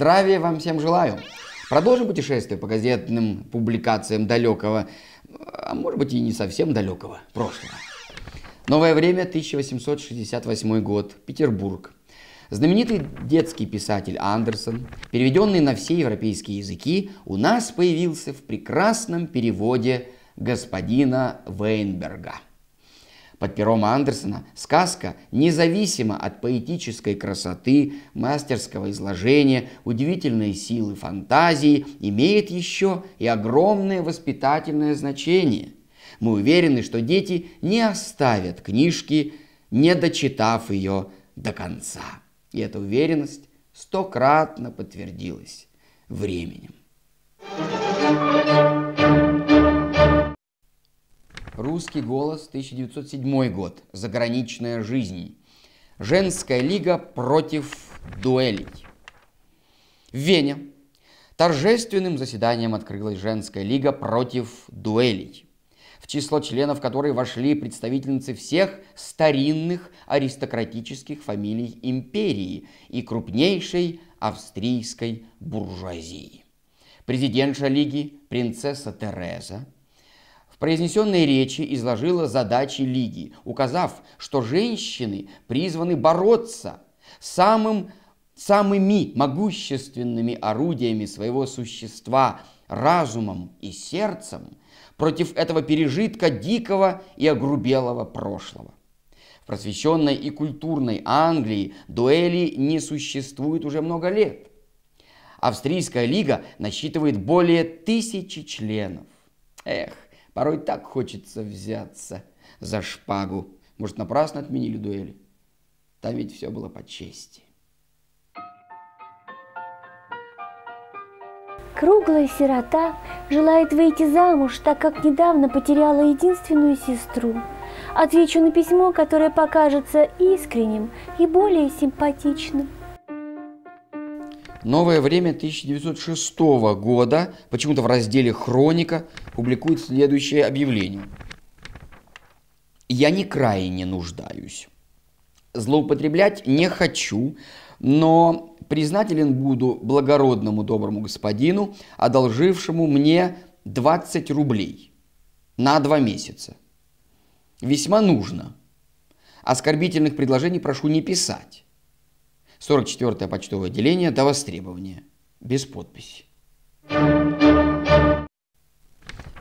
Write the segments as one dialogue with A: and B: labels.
A: Здравия вам всем желаю. Продолжим путешествие по газетным публикациям далекого, а может быть и не совсем далекого, прошлого. Новое время, 1868 год, Петербург. Знаменитый детский писатель Андерсон, переведенный на все европейские языки, у нас появился в прекрасном переводе господина Вейнберга – под пером Андерсона сказка, независимо от поэтической красоты, мастерского изложения, удивительной силы фантазии, имеет еще и огромное воспитательное значение. Мы уверены, что дети не оставят книжки, не дочитав ее до конца. И эта уверенность стократно подтвердилась временем. thank you «Русский голос», 1907 год, «Заграничная жизнь». Женская лига против дуэлей. В Вене торжественным заседанием открылась Женская лига против дуэлей, в число членов которой вошли представительницы всех старинных аристократических фамилий империи и крупнейшей австрийской буржуазии. Президентша лиги принцесса Тереза – произнесенной речи изложила задачи Лиги, указав, что женщины призваны бороться самым, самыми могущественными орудиями своего существа, разумом и сердцем, против этого пережитка дикого и огрубелого прошлого. В просвещенной и культурной Англии дуэли не существует уже много лет. Австрийская лига насчитывает более тысячи членов. Эх, Порой так хочется взяться за шпагу. Может, напрасно отменили дуэль, Там ведь все было по чести. Круглая сирота желает выйти замуж, так как недавно потеряла единственную сестру. Отвечу на письмо, которое покажется искренним и более симпатичным. Новое время 1906 года, почему-то в разделе «Хроника», публикует следующее объявление. «Я не крайне нуждаюсь. Злоупотреблять не хочу, но признателен буду благородному доброму господину, одолжившему мне 20 рублей на два месяца. Весьма нужно. Оскорбительных предложений прошу не писать. 44-е почтовое отделение до востребования. Без подписи.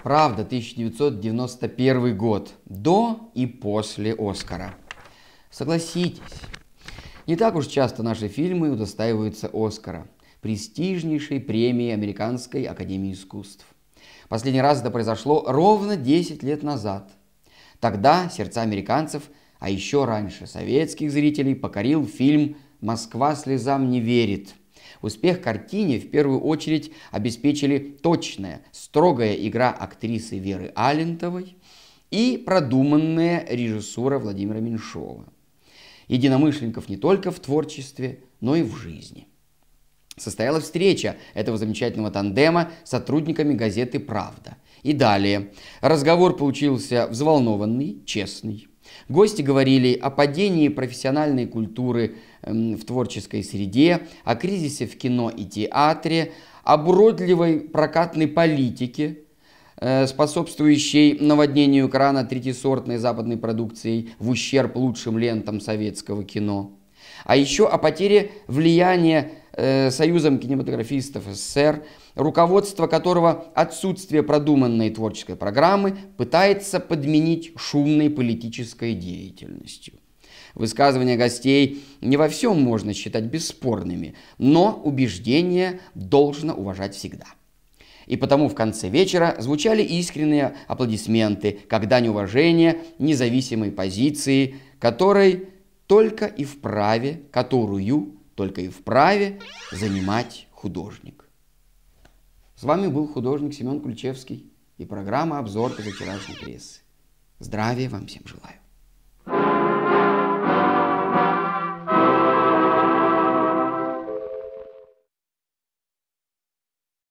A: Правда, 1991 год. До и после Оскара. Согласитесь, не так уж часто наши фильмы удостаиваются Оскара, престижнейшей премии Американской Академии Искусств. Последний раз это произошло ровно 10 лет назад. Тогда сердца американцев, а еще раньше советских зрителей покорил фильм «Москва слезам не верит». Успех картине в первую очередь обеспечили точная, строгая игра актрисы Веры Алентовой и продуманная режиссура Владимира Меньшова. Единомышленников не только в творчестве, но и в жизни. Состоялась встреча этого замечательного тандема с сотрудниками газеты «Правда». И далее. Разговор получился взволнованный, честный. Гости говорили о падении профессиональной культуры эм, в творческой среде, о кризисе в кино и театре, об уродливой прокатной политике, э, способствующей наводнению крана третисортной западной продукцией в ущерб лучшим лентам советского кино а еще о потере влияния э, Союзом кинематографистов СССР, руководство которого отсутствие продуманной творческой программы пытается подменить шумной политической деятельностью. Высказывания гостей не во всем можно считать бесспорными, но убеждения должно уважать всегда. И потому в конце вечера звучали искренние аплодисменты, когда дань уважения независимой позиции, которой только и вправе, которую только и вправе занимать художник. С вами был художник Семен Ключевский и программа «Обзор позавчерашней прессы». Здравия вам всем желаю.